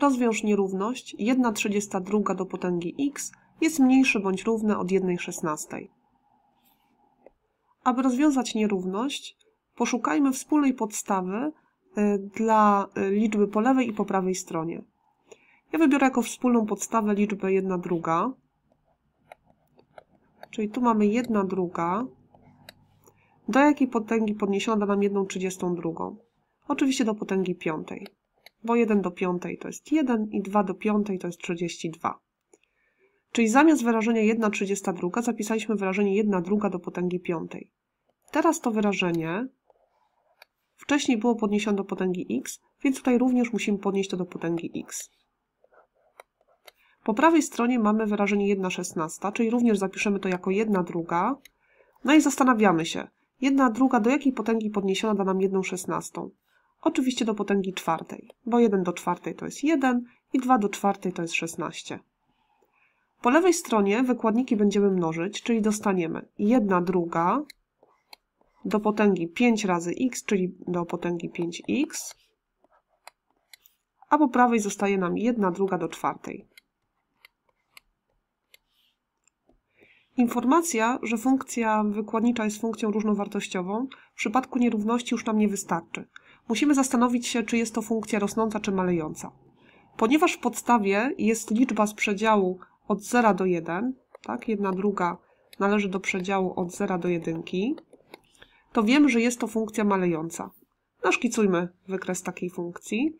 Rozwiąż nierówność 1 32 do potęgi x jest mniejsze bądź równe od 1 16. Aby rozwiązać nierówność, poszukajmy wspólnej podstawy y, dla y, liczby po lewej i po prawej stronie. Ja wybiorę jako wspólną podstawę liczbę 1 druga, czyli tu mamy 1 druga, do jakiej potęgi podniesiona da nam 1 32? Oczywiście do potęgi piątej bo 1 do 5 to jest 1 i 2 do 5 to jest 32. Czyli zamiast wyrażenia 1 32 zapisaliśmy wyrażenie 1 druga do potęgi 5. Teraz to wyrażenie wcześniej było podniesione do potęgi x, więc tutaj również musimy podnieść to do potęgi x. Po prawej stronie mamy wyrażenie 1 16, czyli również zapiszemy to jako 1 druga. No i zastanawiamy się, 1 druga do jakiej potęgi podniesiona da nam 1 szesnastą? Oczywiście do potęgi czwartej, bo 1 do czwartej to jest 1 i 2 do czwartej to jest 16. Po lewej stronie wykładniki będziemy mnożyć, czyli dostaniemy 1 druga do potęgi 5 razy x, czyli do potęgi 5x, a po prawej zostaje nam 1 druga do czwartej. Informacja, że funkcja wykładnicza jest funkcją różnowartościową, w przypadku nierówności już nam nie wystarczy musimy zastanowić się, czy jest to funkcja rosnąca czy malejąca. Ponieważ w podstawie jest liczba z przedziału od 0 do 1, tak, jedna druga należy do przedziału od 0 do 1, to wiem, że jest to funkcja malejąca. Naszkicujmy no, wykres takiej funkcji.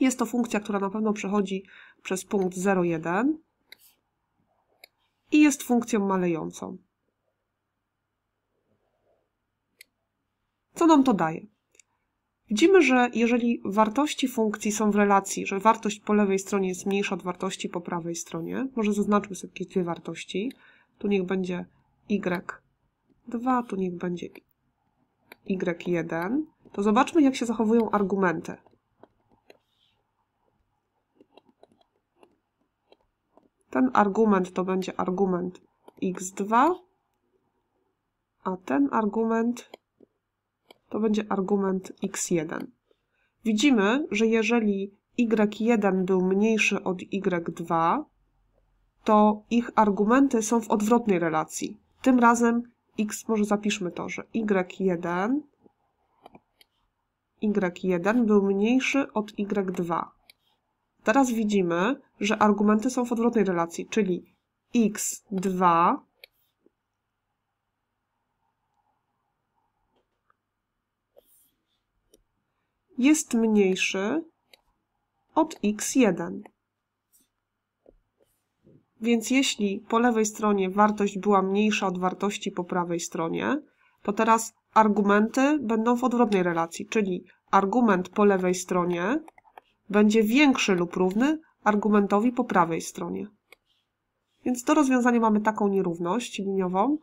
Jest to funkcja, która na pewno przechodzi przez punkt 0,1 i jest funkcją malejącą. Co nam to daje? Widzimy, że jeżeli wartości funkcji są w relacji, że wartość po lewej stronie jest mniejsza od wartości po prawej stronie, może zaznaczmy sobie jakieś dwie wartości, tu niech będzie y2, tu niech będzie y1, to zobaczmy jak się zachowują argumenty. Ten argument to będzie argument x2, a ten argument to będzie argument x1. Widzimy, że jeżeli y1 był mniejszy od y2, to ich argumenty są w odwrotnej relacji. Tym razem x, może zapiszmy to, że y1 y1 był mniejszy od y2. Teraz widzimy, że argumenty są w odwrotnej relacji, czyli x2 jest mniejszy od x1. Więc jeśli po lewej stronie wartość była mniejsza od wartości po prawej stronie, to teraz argumenty będą w odwrotnej relacji, czyli argument po lewej stronie będzie większy lub równy argumentowi po prawej stronie. Więc do rozwiązania mamy taką nierówność liniową.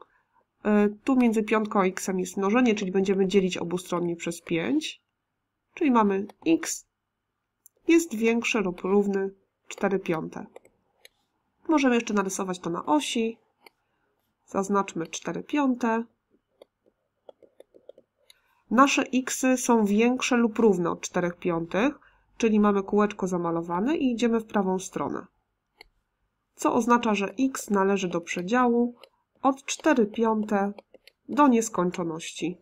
Y, tu między piątką a x jest mnożenie, czyli będziemy dzielić obustronnie przez 5 czyli mamy x jest większy lub równy 4 piąte. Możemy jeszcze narysować to na osi. Zaznaczmy 4 piąte. Nasze x -y są większe lub równe od 4 piątych, czyli mamy kółeczko zamalowane i idziemy w prawą stronę. Co oznacza, że x należy do przedziału od 4 piąte do nieskończoności.